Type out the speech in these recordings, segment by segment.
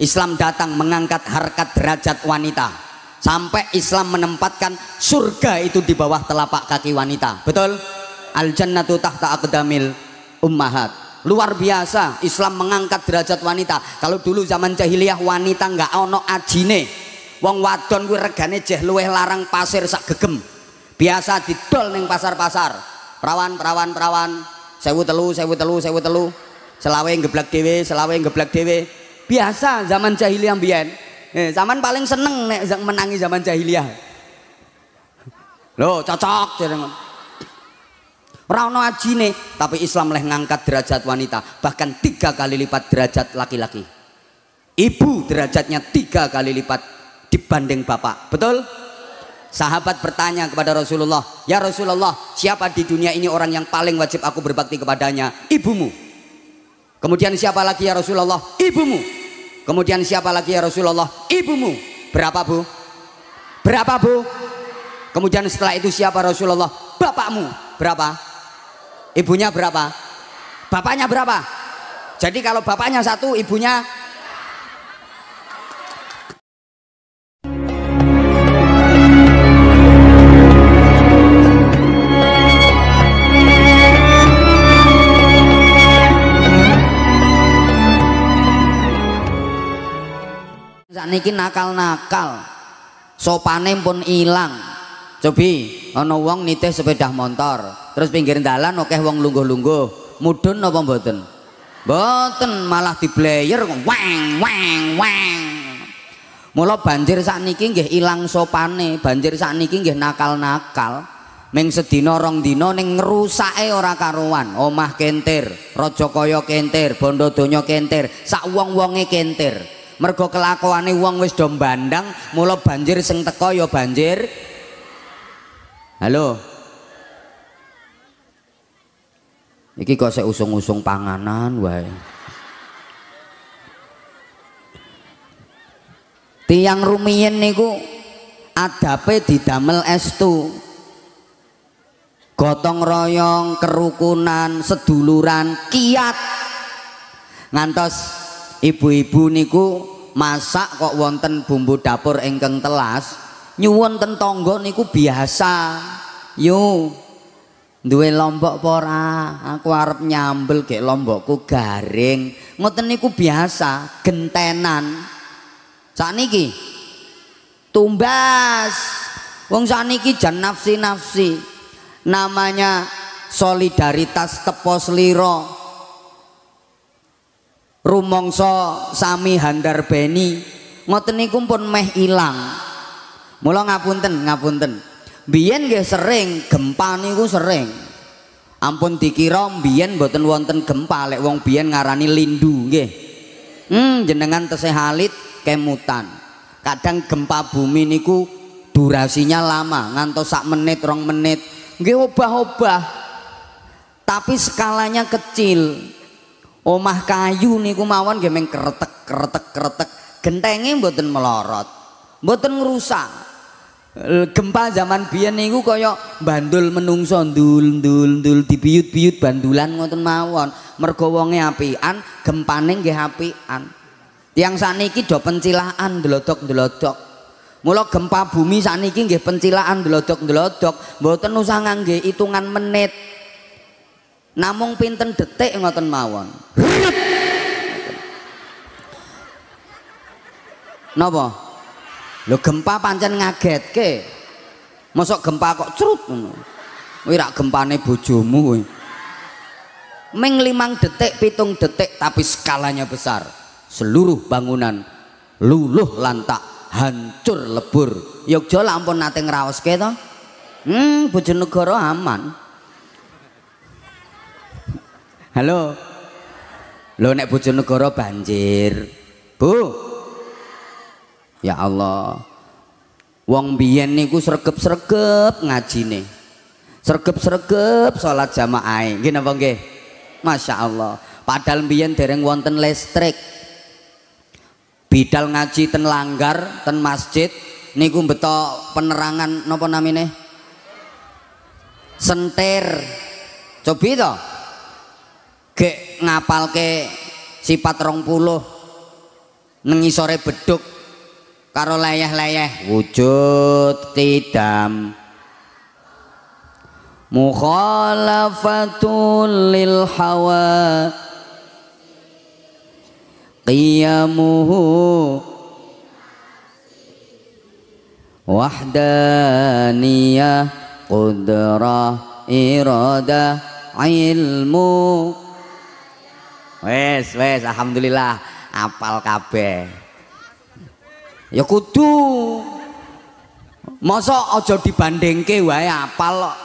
Islam datang mengangkat harkat derajat wanita sampai Islam menempatkan surga itu di bawah telapak kaki wanita betul al jannatu tahta aqdamil ummahat luar biasa Islam mengangkat derajat wanita kalau dulu zaman jahiliyah wanita nggak ono ajine wong wadon kuwi regane jeh luweh larang pasir sak gegem biasa didol ning pasar-pasar perawan perawan perawan sewu telu sewu telu sewu telu selawe ngeblak dewe selawe ngeblak dewe Biasa zaman jahiliyah mbiyen. Eh, zaman paling seneng nek menangi zaman jahiliyah. Loh, cocok jeneng. Ora ono ajine, tapi Islam leh ngangkat derajat wanita, bahkan tiga kali lipat derajat laki-laki. Ibu derajatnya tiga kali lipat dibanding bapak. Betul? Sahabat bertanya kepada Rasulullah, "Ya Rasulullah, siapa di dunia ini orang yang paling wajib aku berbakti kepadanya?" Ibumu. Kemudian siapa lagi ya Rasulullah? Ibumu. Kemudian siapa lagi ya Rasulullah? Ibumu. Berapa bu? Berapa bu? Kemudian setelah itu siapa Rasulullah? Bapakmu. Berapa? Ibunya berapa? Bapaknya berapa? Jadi kalau bapaknya satu, ibunya niki nakal-nakal sopane pun ilang cobi ana wong nitih sepeda motor terus pinggir dalan akeh wong lungguh-lungguh mudun, napa mboten mboten malah dibleyer weng weng weng mula banjir sakniki nggih ilang sopane banjir sakniki nggih nakal-nakal Ming sedina rong dina ning ngrusake ora karuan. Omah kentir, raja kaya kentir, bondo donya kentir, sak wong-wonge kentir mergo kelakuane wong wis do bandang mula banjir sing teko ya banjir halo iki kok sik usung-usung panganan wae tiang rumiyin niku adape didamel estu gotong royong kerukunan seduluran kiat ngantos ibu-ibu niku masak kok wonten bumbu dapur ingkang telas nyuwun ten niku biasa yo duwe lombok pora aku arep nyambel gek lombokku garing ngoten niku biasa gentenan sakniki tumbas wong sakniki jan nafsi-nafsi namanya solidaritas tepos liro Rumongso sami Beni ngoten niku pun meh ilang mula ngapunten ngapunten biyen nggih sering gempa niku sering ampun dikira biyen mboten wonten gempa lek wong biyen ngarani lindu nggih hmm jenengan tesih halit kemutan kadang gempa bumi niku durasinya lama ngantos sak menit rong menit nggih obah-obah tapi skalanya kecil Omah kayu niku mawon nggih ming kretek-kretek-kretek. Gentenge mboten melorot, mboten ngrusak. Gempa zaman biyen niku kaya bandul menungso ndul-ndul-ndul dibiyut-biyut bandulan ngoten mawon. Mergo wonge apian, gempane nggih apian. Tiang sakniki do pencilaan delodok-delodok. Mula gempa bumi sakniki nggih pencilaan delodok-delodok, mboten usah ngangge hitungan menit namung pinten detik ngoten mawon boh, lo gempa pancen ke. mosok gempa kok cerut? Wirak gempane bojomu kuwi limang detik pitung detik tapi skalanya besar seluruh bangunan luluh lantak hancur lebur Yogyakarta ampun nate ke to hmm Bojonegoro aman Halo. Lo nek Bojonegoro banjir. Bu. Ya Allah. Wong biyen niku sregep ngaji nih, Sregep-sregep sholat jamaah. Gini apa nggih? Masya Allah. Padahal biyen dereng wonten listrik. Bidal ngaji ten langgar, ten masjid niku beto penerangan nopo namine? senter, coba itu gek ke sifat rong puluh sore beduk karo layah-layah wujud kidam mukhalafatul lil hawa qiyamuhu wahdaniyah qudrah iradah ilmu Wes, wes, alhamdulillah apal kabeh. Ya kudu. Masa aja dibandingke wae apal kok.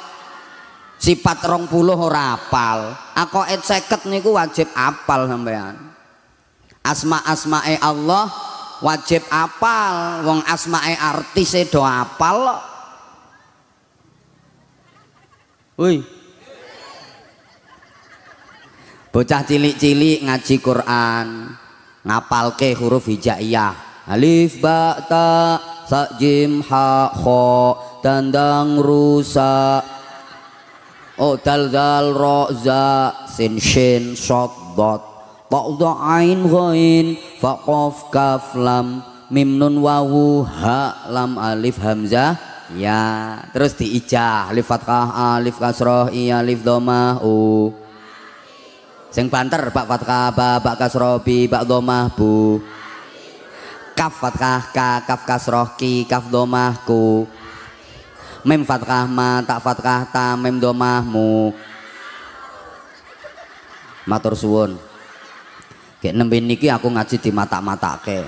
Sifat 20 ora apal. Akaid 50 niku wajib apal sampean. Asma-asmae Allah wajib apal. Wong asmae artis do apal kok. Woi, bocah cilik-cilik ngaji Quran ngapal ke huruf hijaiyah alif ba ta sa jim ha kho tandang rusa oh dal dal ro za sin shin shot dot ta'ud ain ghain fa qaf kaf lam mim nun wawu ha lam alif hamzah ya terus diijah alif fathah alif kasroh iya alif domahu u sing banter Pak Fatkah Pak Kasrobi Pak Domah Bu Kaf Fatkah ka Kaf Kasroh ki Kaf Domahku Mem Fatkah ma Tak Fatkah ta Mem Domahmu Matur suwun Kek nembe niki aku ngaji di mata mata ke.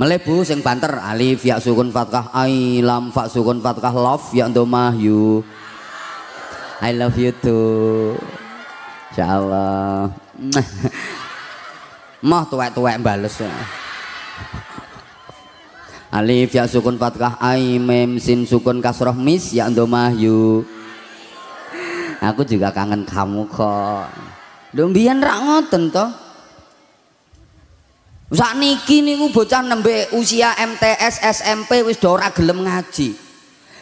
Melebu sing banter alif ya sukun fatkah ai lam fa sukun fatkah love ya domah you I love you too Insya Allah. Mah tuwek-tuwek bales. Alif ya sukun fathah ai mim sin sukun kasroh mis ya domah yu. Aku juga kangen kamu kok. Dombian rak ngoten to. niki niku bocah nembe usia MTS SMP wis do ora gelem ngaji.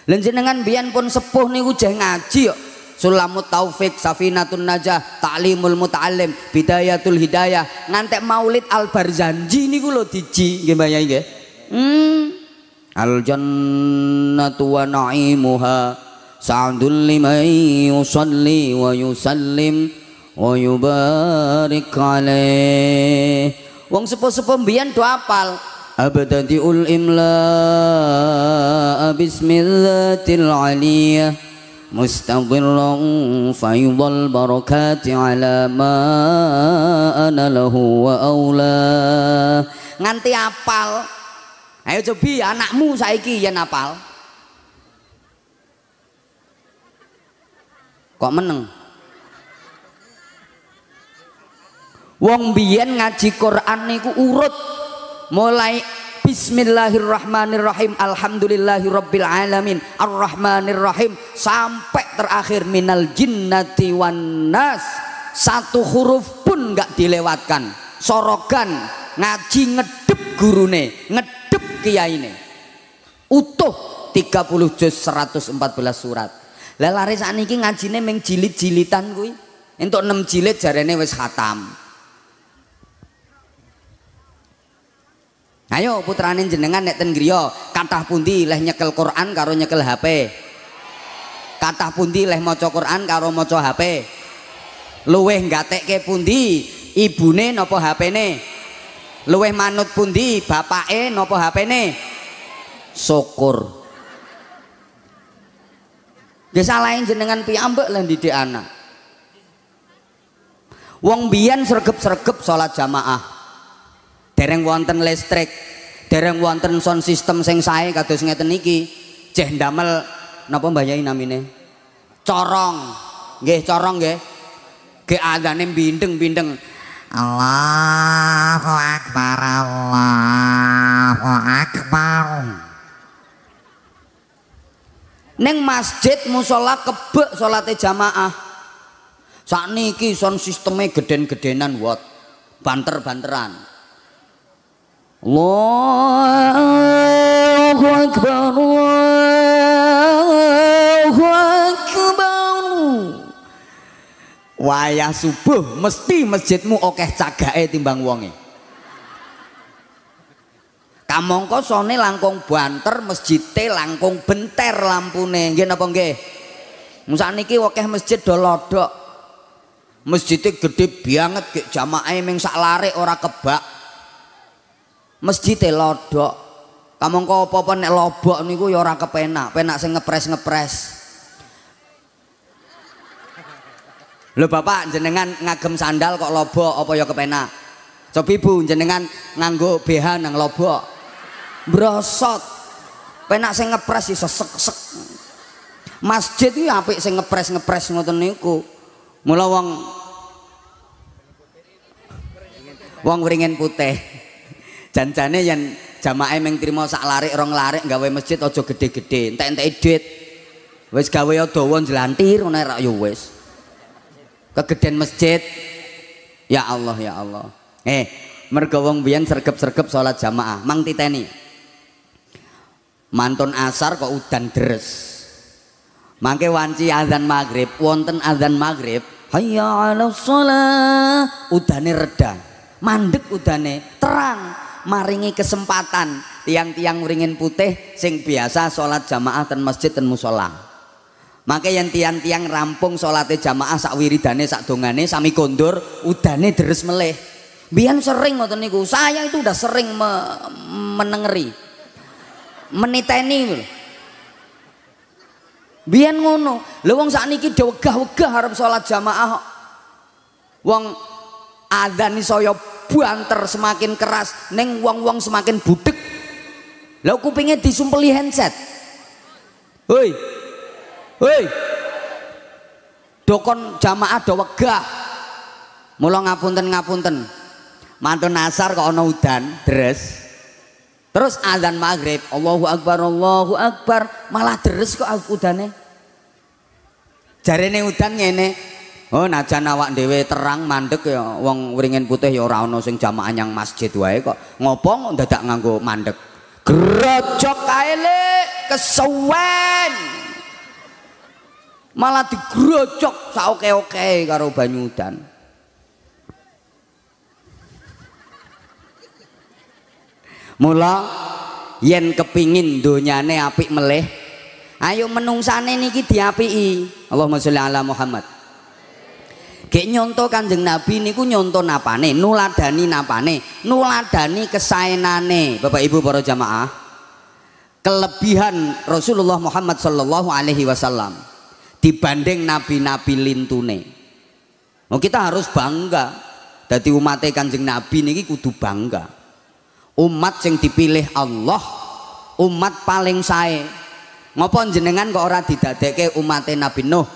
Lenjenengan biyen pun sepuh niku jeh ngaji kok. Sulamut Taufik, Safinatun Najah, Ta'limul Muta'alim, Bidayatul Hidayah, ngantek Maulid Al Barzanji ini kulo diji gimana ya Hmm. Al jannatu wa na'imuha sa'dul limai yusalli wa yusallim wa yubarik alaih. Wong sepuh-sepuh mbiyen do apal ul imla bismillatil aliyah مستضرا فيض البركات على ما أنا له awla. nganti apal ayo cobi anakmu saiki ya apal kok meneng wong biyen ngaji Quran niku urut mulai Bismillahirrahmanirrahim Alhamdulillahirrabbilalamin Ar-Rahmanir Rahim sampai terakhir minal jinnati wan nas satu huruf pun nggak dilewatkan sorogan ngaji ngedep gurune ngedep kiai kiyaine utuh 30 juz 114 surat lah lare sakniki ngajine ming jilid-jilitan kuwi entuk 6 jilid jarene wis khatam Ayo putrane jenengan nek ten griya, kathah pundi leh nyekel Quran karo nyekel HP? Kathah pundi leh maca Quran karo maca HP? Luweh ke pundi ibune napa HP-ne? Luweh manut pundi bapake napa HP-ne? Syukur. Nggih salahin jenengan piyambak lan didik anak. Wong biyen sregep-sregep salat jamaah dereng wonten listrik dereng wonten sound system sing sae kados ngeten iki jeh ndamel napa mbayahi namine corong nggih corong nggih ge azane bindeng-bindeng Allahu akbar Allahu akbar Neng masjid musola kebek salate jamaah niki sound sisteme geden-gedenan buat banter-banteran Allahu Akbar Allahu Akbar Wayah subuh mesti masjidmu okeh cagake timbang wonge Kamangka sone langkung banter masjidte langkung benter lampune nggih napa nggih niki akeh masjid do lodok Masjidnya gede banget kek jamaah ming sak larik orang kebak Masjid lodok. kamu apa-apa nek lobok niku ya ora kepenak, penak sing ngepres-ngepres. Lho Bapak jenengan ngagem sandal kok lobok apa ya kepenak? Coba Ibu jenengan nganggo BH nang lobok. Brosot. Penak sing ngepres iso sek-sek. Masjid iki apik sing ngepres-ngepres ngoten niku. Mula wong wong ringin putih. Jancane yang jamaah yang terima sak larik orang larik gawe masjid ojo gede-gede, entek-entek edit. wes gawe dawa jelantir ngono rak ya wes Kegeden masjid. Ya Allah ya Allah. Eh, mergawong bian sergap-sergap sholat jamaah, mang titeni. Mantun asar kok udan deres. Mangke wanci azan maghrib, wonten azan maghrib, hayya ala sholat udane reda, mandek udane, terang, maringi kesempatan tiang-tiang ringin putih sing biasa sholat jamaah dan masjid dan musola maka yang tiang-tiang rampung sholatnya jamaah sak wiridane sak dongane sami kondur udane deres meleh biar sering ngoten niku saya itu udah sering me menengeri meniteni biar ngono lho wong sakniki dewegah-wegah harap sholat jamaah wong nih soyo ya banter semakin keras neng wong-wong semakin budek lah kupingnya disumpeli handset hoi hoi dokon jamaah do wegah mula ngapunten ngapunten mantun nasar kok ana udan deres terus azan maghrib Allahu akbar Allahu akbar malah deres kok udane jarene udan ngene Oh najan awak dhewe terang mandek ya wong wringin putih ya ora ana sing jamaah nyang masjid wae kok. Ngopo kok dadak nganggo mandek? Grojok kae lek kesuwen. Malah digrojok saoke-oke karo banyudan. Mula yen kepingin donyane apik meleh, ayo menungsane niki diapiki. Allahumma sholli ala Muhammad. Gek nyonto Kanjeng Nabi niku nyonto napane, nuladani napane, nuladani kesaenane Bapak Ibu para jamaah. Kelebihan Rasulullah Muhammad Shallallahu alaihi wasallam dibanding nabi-nabi lintune. Oh, kita harus bangga. dari umatnya Kanjeng Nabi niki kudu bangga. Umat yang dipilih Allah, umat paling saya. Ngopo jenengan kok ora didadekke umat Nabi Nuh?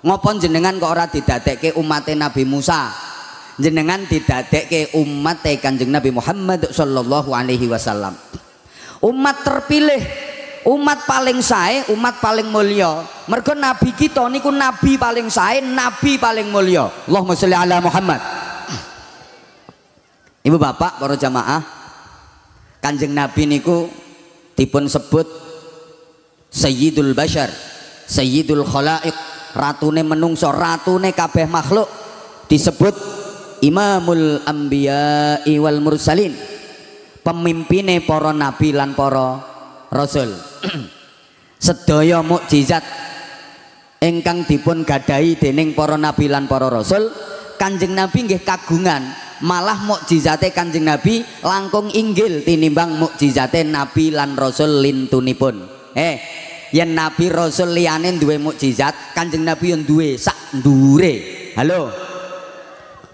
ngopon jenengan kok ora didadekke umate Nabi Musa jenengan tidak didadekke umat Kanjeng Nabi Muhammad sallallahu alaihi wasallam umat terpilih umat paling sae umat paling mulia mergo nabi kita niku nabi paling sae nabi paling mulia Allahumma sholli ala Muhammad Ibu bapak para jamaah Kanjeng Nabi niku dipun sebut Sayyidul Bashar Sayyidul Khalaiq ratune menungso ratune kabeh makhluk disebut imamul anbiya wal mursalin pemimpine para nabi lan para rasul sedaya mukjizat ingkang dipun gadahi dening para nabi lan para rasul kanjeng nabi nggih kagungan malah mukjizate Kanjeng Nabi langkung inggil tinimbang mukjizate Nabi lan Rasul lintunipun. Eh, yang nabi rasul Lianin duwe mukjizat kanjeng nabi yang duwe sak dure halo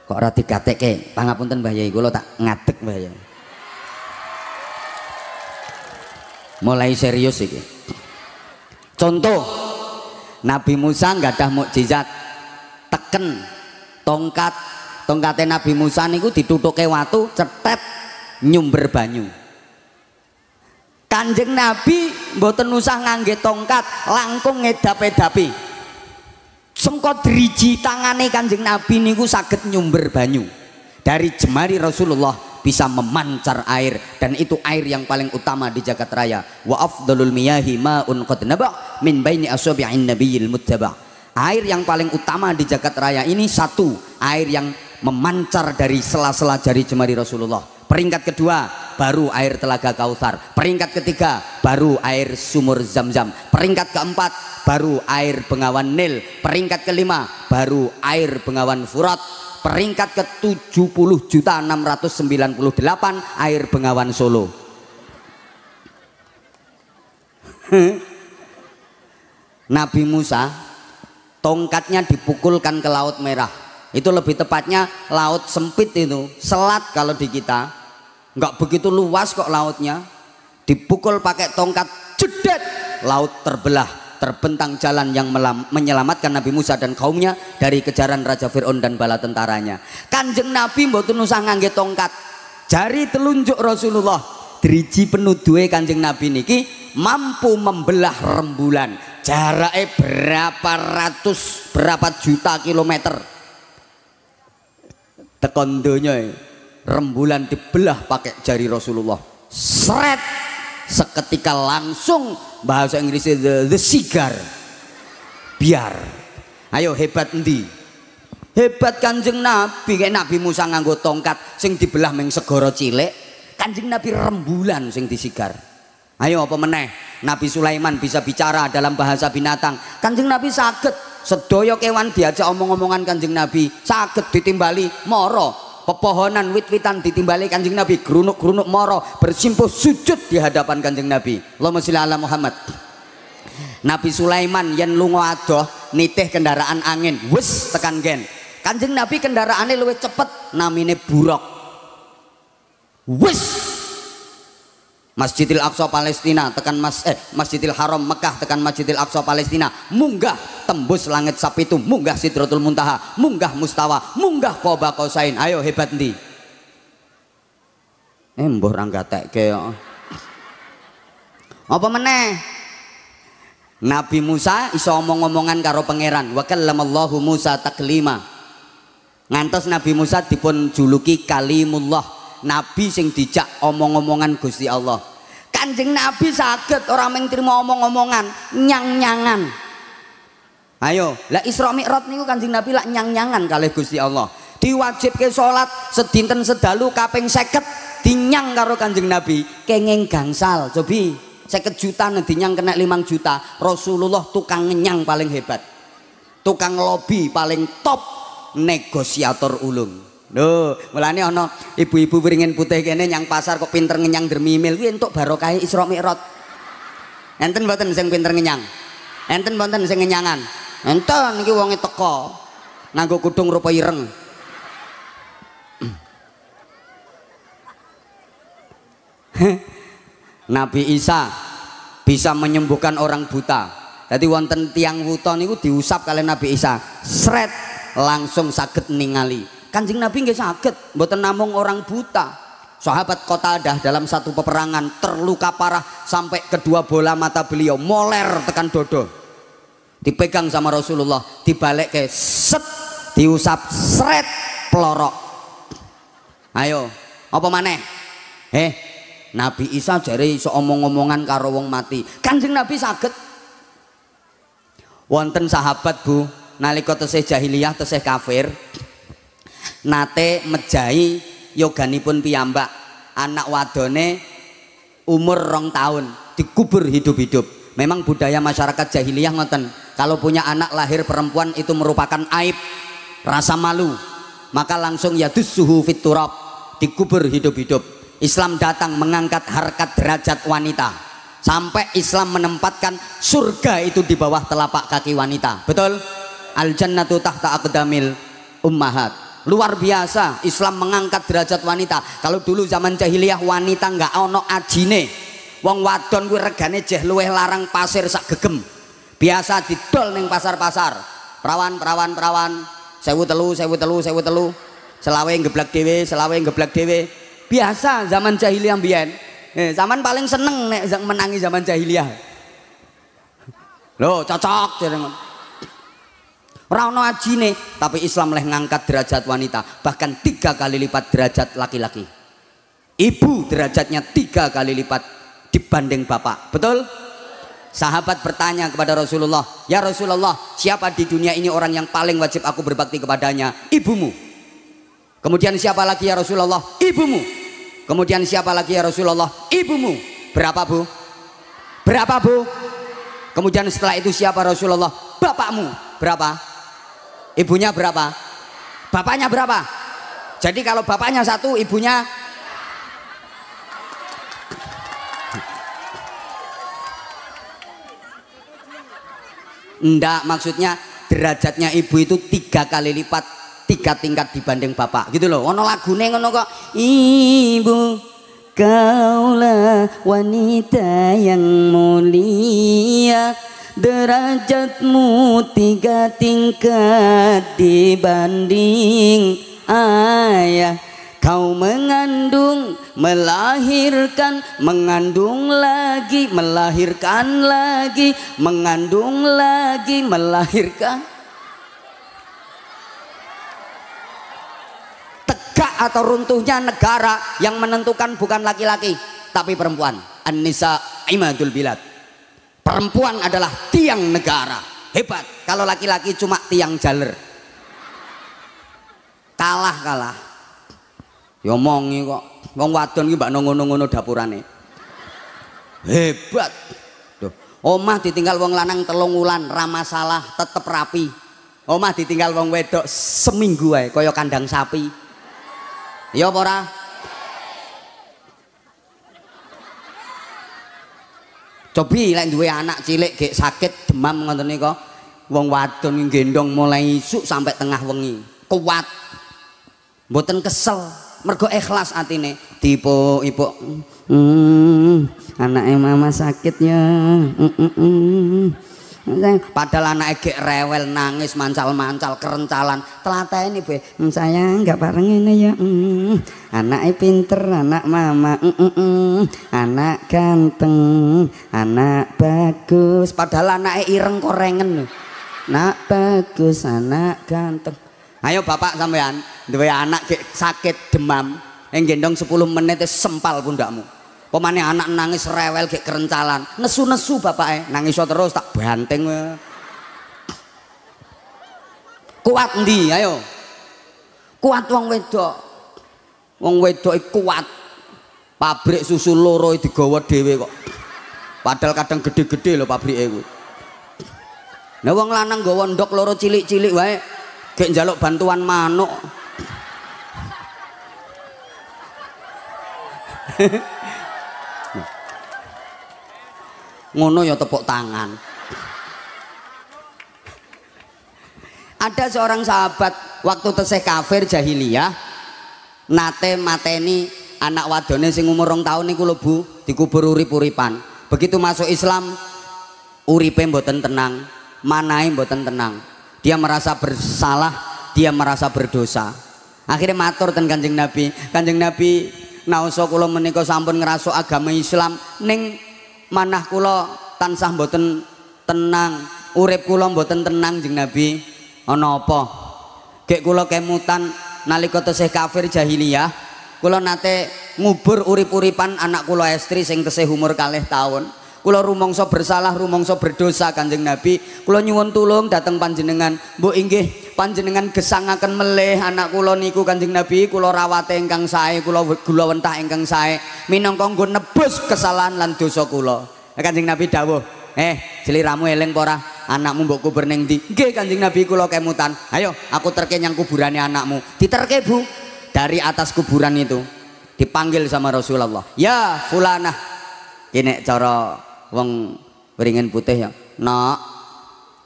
kok ora digatekke pangapunten Mbah Yai kula tak ngadeg Mbah Yai mulai serius iki contoh Nabi Musa nggak ada mukjizat teken tongkat tongkatnya Nabi Musa niku ditutuk ke watu cetet nyumber banyu Kanjeng Nabi mboten usah ngangge tongkat, langkung ngedap-edapi. Sengko driji tangane Kanjeng Nabi niku saged nyumber banyu. Dari jemari Rasulullah bisa memancar air dan itu air yang paling utama di jagat raya. Wa afdalul miyahi ma'un qad naba' min baini asabi'in nabiyil muttaba'. Air yang paling utama di jagat raya ini satu, air yang memancar dari sela-sela jari jemari Rasulullah Peringkat kedua baru air telaga Kausar. Peringkat ketiga baru air sumur Zam-Zam. Peringkat keempat baru air bengawan Nil. Peringkat kelima baru air bengawan Furat. Peringkat ke 70 juta 698 air bengawan Solo. Nabi Musa tongkatnya dipukulkan ke laut merah itu lebih tepatnya laut sempit itu, selat kalau di kita. nggak begitu luas kok lautnya. Dipukul pakai tongkat, jedet, laut terbelah terbentang jalan yang menyelamatkan Nabi Musa dan kaumnya dari kejaran Raja Fir'aun dan bala tentaranya. Kanjeng Nabi mboten usah ngangge tongkat. Jari telunjuk Rasulullah driji penuduhe Kanjeng Nabi niki mampu membelah rembulan. Jaraknya berapa ratus, berapa juta kilometer tekan dunia e, rembulan dibelah pakai jari Rasulullah. Seret seketika langsung bahasa Inggrisnya the, the cigar. Biar. Ayo hebat nanti Hebat Kanjeng Nabi, kayak Nabi Musa nganggo tongkat sing dibelah meng segoro cilik, Kanjeng Nabi rembulan sing disigar. Ayo apa meneh? Nabi Sulaiman bisa bicara dalam bahasa binatang. Kanjeng Nabi sakit sedaya kewan diajak omong-omongan Kanjeng Nabi, sakit ditimbali moro Pepohonan wit-witan ditimbali Kanjeng Nabi, gerunuk-gerunuk moro bersimpuh sujud di hadapan Kanjeng Nabi. Allahumma sholli ala Muhammad. Nabi Sulaiman yang lunga adoh nitih kendaraan angin, wis tekan gen. Kanjeng Nabi kendaraannya lebih cepet namine buruk. Wis Masjidil Aqsa Palestina tekan mas eh Masjidil Haram Mekah tekan Masjidil Aqsa Palestina munggah tembus langit sapi itu munggah Sidratul Muntaha munggah Mustawa munggah Qoba Qosain ayo hebat ndi Eh mbah ra ngatekke Apa meneh Nabi Musa iso omong-omongan karo pangeran wa kallamallahu Musa taklima Ngantos Nabi Musa dipun juluki kalimullah nabi sing dijak omong-omongan Gusti Allah. Kanjeng Nabi sakit orang mung terima omong-omongan, nyang-nyangan. Ayo, lah Isra Mi'raj niku Kanjeng Nabi lak nyang-nyangan kalih Gusti Allah. Diwajibke salat sedinten sedalu kaping 50 dinyang karo Kanjeng Nabi, kenging gangsal. Cobi 50 juta dinyang kena 5 juta. Rasulullah tukang nyang paling hebat. Tukang lobi paling top negosiator ulung. Duh, mulane ana ibu-ibu wringin putih kene nyang pasar kok pinter ngenyang dermimil kuwi entuk barokah Isra Mi'raj. Enten mboten sing pinter ngenyang? Enten mboten sing ngenyangan? Enten iki wonge teko nganggo kudung rupa ireng. Nabi Isa bisa menyembuhkan orang buta. Jadi wonten tiang wuton itu diusap kalian Nabi Isa. Sret langsung sakit ningali kanjeng nabi nggak sakit buat namung orang buta sahabat kota dah dalam satu peperangan terluka parah sampai kedua bola mata beliau moler tekan dodo dipegang sama Rasulullah dibalik ke set diusap seret pelorok ayo apa maneh eh Nabi Isa jari iso omong-omongan karo wong mati kanjeng Nabi sakit wonten sahabat bu nalika tesih jahiliyah tesih kafir nate mejahi yoganipun piyambak anak wadone umur rong tahun dikubur hidup-hidup memang budaya masyarakat jahiliyah ngoten kalau punya anak lahir perempuan itu merupakan aib rasa malu maka langsung ya dusuhu fiturab dikubur hidup-hidup Islam datang mengangkat harkat derajat wanita sampai Islam menempatkan surga itu di bawah telapak kaki wanita betul al jannatu tahta aqdamil ummahat luar biasa Islam mengangkat derajat wanita kalau dulu zaman jahiliyah wanita nggak ono ajine wong wadon kuwi regane jeh luweh larang pasir sak gegem biasa didol ning pasar-pasar perawan perawan perawan sewu telu sewu telu sewu telu selawe geblak dewe selawe geblak dewe biasa zaman jahiliyah biyen eh, zaman paling seneng nek menangi zaman jahiliyah loh cocok jenengan Rano ajine, tapi Islam leh ngangkat derajat wanita, bahkan tiga kali lipat derajat laki-laki. Ibu derajatnya tiga kali lipat dibanding bapak, betul? Sahabat bertanya kepada Rasulullah, ya Rasulullah, siapa di dunia ini orang yang paling wajib aku berbakti kepadanya? Ibumu. Kemudian siapa lagi ya Rasulullah? Ibumu. Kemudian siapa lagi ya Rasulullah? Ibumu. Berapa bu? Berapa bu? Kemudian setelah itu siapa Rasulullah? Bapakmu. Berapa? Ibunya berapa? Bapaknya berapa? Jadi kalau bapaknya satu, ibunya Enggak, maksudnya derajatnya ibu itu tiga kali lipat, tiga tingkat dibanding bapak. Gitu loh. Ono lagu ngono kok. Ibu, kaulah wanita yang mulia derajatmu tiga tingkat dibanding ayah kau mengandung melahirkan mengandung lagi melahirkan lagi mengandung lagi melahirkan tegak atau runtuhnya negara yang menentukan bukan laki-laki tapi perempuan An-Nisa Imadul Bilad Perempuan adalah tiang negara. Hebat. Kalau laki-laki cuma tiang jaler. Kalah kalah. Yomongi ya kok. Wong wadon ki mbak nongo-nongo dapurane. Hebat. Duh. Omah ditinggal wong lanang telung wulan ramah salah tetep rapi. Omah ditinggal wong wedok seminggu ae kaya kandang sapi. Ya apa Cobi lek anak cilik gak sakit demam ngoten kok, wong wadon gendong mulai isuk sampai tengah wengi. Kuat. boten kesel, mergo ikhlas atine. Dipo ibu, hmm, mm, mm, anake mama sakit ya. Mm -mm -mm. Padahal anak ege rewel nangis mancal-mancal kerencalan. ini be, bu hmm, sayang nggak bareng ini ya. Mm. Anaknya pinter, anak mama. Hmm, hmm, anak ganteng, anak bagus. Padahal anaknya ireng korengen loh. Nak bagus, anak ganteng. Ayo bapak sampean, dua anak sakit demam. Yang gendong 10 menit sempal pundakmu. Pemane anak nangis rewel kayak kerentalan. Nesu-nesu eh, nangis terus tak banteng. Kuat nih, Ayo. Kuat wong wedok. Wong wedok kuat. Pabrik susu loro digawa dhewe kok. Padahal kadang gede-gede loh pabrik itu. Nah wong lanang nggawa ndok loro cilik-cilik wae gek bantuan manuk. ngono ya tepuk tangan ada seorang sahabat waktu tesih kafir jahiliyah nate mateni anak wadone sing umur rong tahun niku lebu dikubur urip-uripan begitu masuk Islam uripe mboten tenang manai mboten tenang dia merasa bersalah dia merasa berdosa akhirnya matur ten kanjeng nabi kanjeng nabi nauso kula sampun ngerasuk agama Islam ning manah kula tansah mboten tenang, urip kula mboten tenang jeng Nabi. Ana apa? Gek kula kemutan nalika tesih kafir jahiliyah, kula nate ngubur urip-uripan anak kula estri sing tesih umur kalih tahun. Kula rumangsa bersalah, rumangsa berdosa Kanjeng Nabi. Kula nyuwun tulung dateng panjenengan, mbok inggih panjenengan gesangaken meleh anak kula niku Kanjeng Nabi kula rawate ingkang sae kula gula wentah ingkang sae minangka nggo nebus kesalahan lan dosa kula eh, Kanjeng Nabi Dawo eh jeliramu eling apa ora anakmu mbok kubur ning ndi nggih Kanjeng Nabi kula kemutan ayo aku terke nyang kuburane anakmu diterke Bu dari atas kuburan itu dipanggil sama Rasulullah ya fulana ini cara wong beringin putih ya nak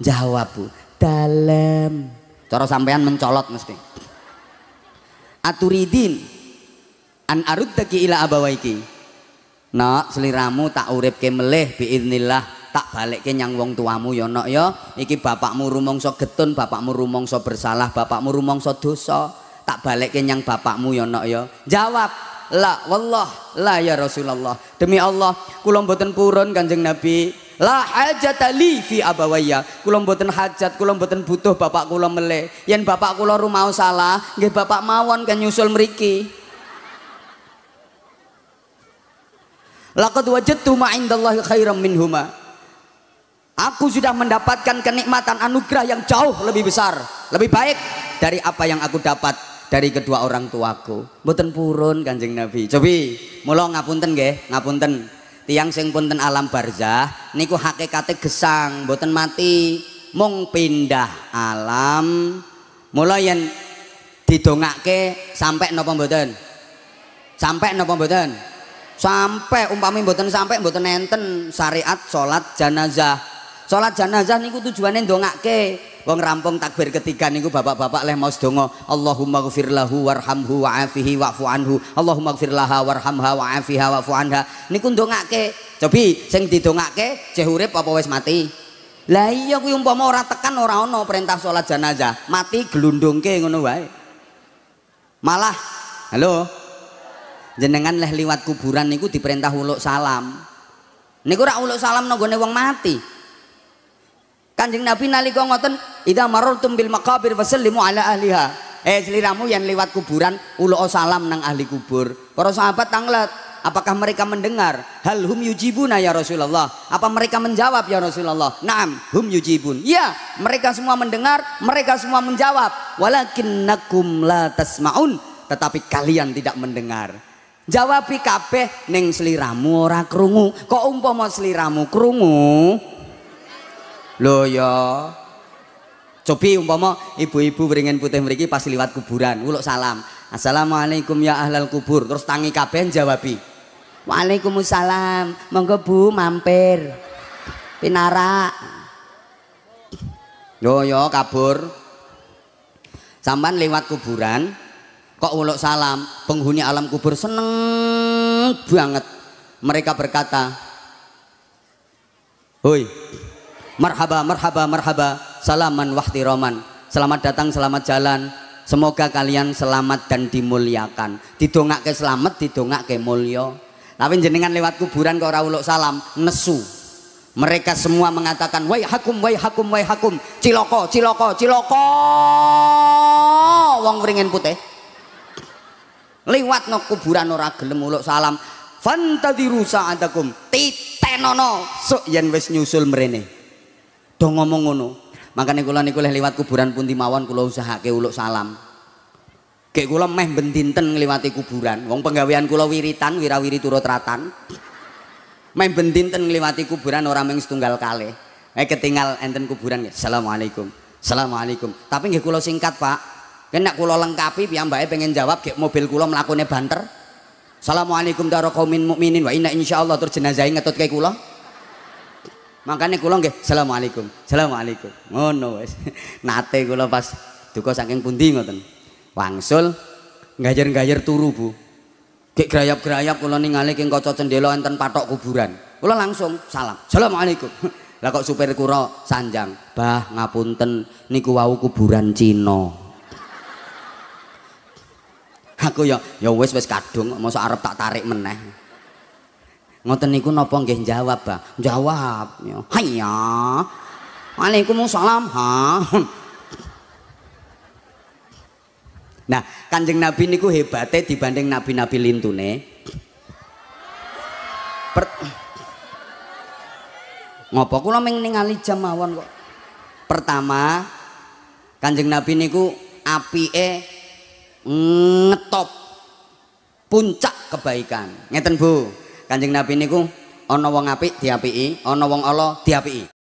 jawab Bu dalam Cara sampean mencolot mesti. Aturidin an aruddaki ila abawaiki. Nak seliramu tak ke meleh biidznillah tak balik ke nyang wong tuamu ya nok ya. Iki bapakmu rumongso getun, bapakmu rumongso bersalah, bapakmu rumongso dosa. Tak balik ke nyang bapakmu ya nok ya. Jawab, la wallah la ya Rasulullah. Demi Allah kula mboten purun Kanjeng Nabi. La hajata li fi abawaya. Kula mboten hajat, kula mboten butuh bapak kula mele. Yen bapak kula rumau salah, nggih bapak mawon kan nyusul mriki. Laqad wajadtu ma indallahi khairam minhuma. Aku sudah mendapatkan kenikmatan anugerah yang jauh lebih besar, lebih baik dari apa yang aku dapat dari kedua orang tuaku. Mboten purun Kanjeng Nabi. Cobi, mulo ngapunten nggih, ngapunten tiang sing punten alam barzah niku hakikate gesang boten mati mung pindah alam yang yen didongake sampai nopo mboten sampai nopo mboten sampai umpami mboten sampai mboten enten syariat sholat janazah Salat jenazah niku tujuane ndongake. Wong rampung takbir ketiga niku bapak-bapak leh mau donga Allahumma ighfir lahu warhamhu wa'afihi wa'fu anhu. Allahumma ighfir laha warhamha wa'afiha wa'fu anha. Niku ndongake. Cobi sing didongake ke, urip apa wis mati? Lah iya kuwi umpama ora tekan orang ana perintah salat jenazah, mati gelundung glundungke ngono wae. Malah halo jenengan leh liwat kuburan niku diperintah ulo salam. Niku ora uluk salam ne wong mati. Kanjeng Nabi nalika ngoten, "Idza marartum bil maqabir fasallimu ala ahliha." Eh seliramu yang lewat kuburan ulo salam nang ahli kubur. Para sahabat tanglet, apakah mereka mendengar? Hal hum yujibuna ya Rasulullah. Apa mereka menjawab ya Rasulullah? Naam, hum yujibun. Iya, mereka semua mendengar, mereka semua menjawab. Walakinnakum la tasmaun. Tetapi kalian tidak mendengar. Jawabi kabeh ning seliramu ora krungu. Kok umpama seliramu krungu, lo ya. Cobi umpama ibu-ibu beringin putih meriki pas liwat kuburan, uluk salam. Assalamualaikum ya ahlal kubur. Terus tangi kabeh jawabi. Waalaikumsalam. Monggo Bu mampir. pinara Yo ya, yo kabur. Sampan lewat kuburan kok uluk salam, penghuni alam kubur seneng banget. Mereka berkata, "Hoi, Marhaba, marhaba, marhaba. Salaman roman, Selamat datang, selamat jalan. Semoga kalian selamat dan dimuliakan. Didongak ke selamat, didongak ke mulio. Tapi jenengan lewat kuburan ke raulo uluk salam, nesu. Mereka semua mengatakan, wai hakum, wai hakum, wai hakum. Ciloko, ciloko, ciloko. Wong beringin putih. Lewat no kuburan orang gelem uluk salam. Fantadiru adakum, Titenono. So, yen wis nyusul mrene. Do ngomong ngono. makanya kula niku leh kuburan kuburan dimawan, gula kula ke uluk salam. kayak kula meh bentinten dinten kuburan. Wong penggawean kula wiritan, wirawiri turut ratan. Meh bentinten dinten kuburan orang mung setunggal kali Eh ketinggal enten kuburan ya. Assalamualaikum. Assalamualaikum. Tapi nggih kula singkat, Pak. Kena kula lengkapi piyambake pengen jawab kayak mobil kula mlakune banter. Assalamualaikum darah kaumin muminin, wa inna insyaallah terus ngatur kayak kula. Makanya kula nggih, "Asalamualaikum. Asalamualaikum." Ngono wis. Nate kula pas duka saking pundi ngoten. Wangsul ngajer-ngajer turu, Bu. Kek gerayap-gerayap kula ningali king kaca cendela enten patok kuburan. Kula langsung salam. "Asalamualaikum." Lah kok supir kura sanjang, "Bah, ngapunten niku wau kuburan Cina." Aku ya ya wis wis kadung, mosok arep tak tarik meneh. Ngoten niku napa nggih jawab, Bah? Jawab ya. Hayya. Waalaikumsalam. Ha. Nah, Kanjeng Nabi niku hebate dibanding nabi-nabi lintune. Per... Ngopo kula ming ningali jam kok. Pertama, Kanjeng Nabi niku apike ngetop puncak kebaikan. Ngeten, Bu. Kanjeng Nabi niku ana wong apik diapiki, ana wong ala diapiki.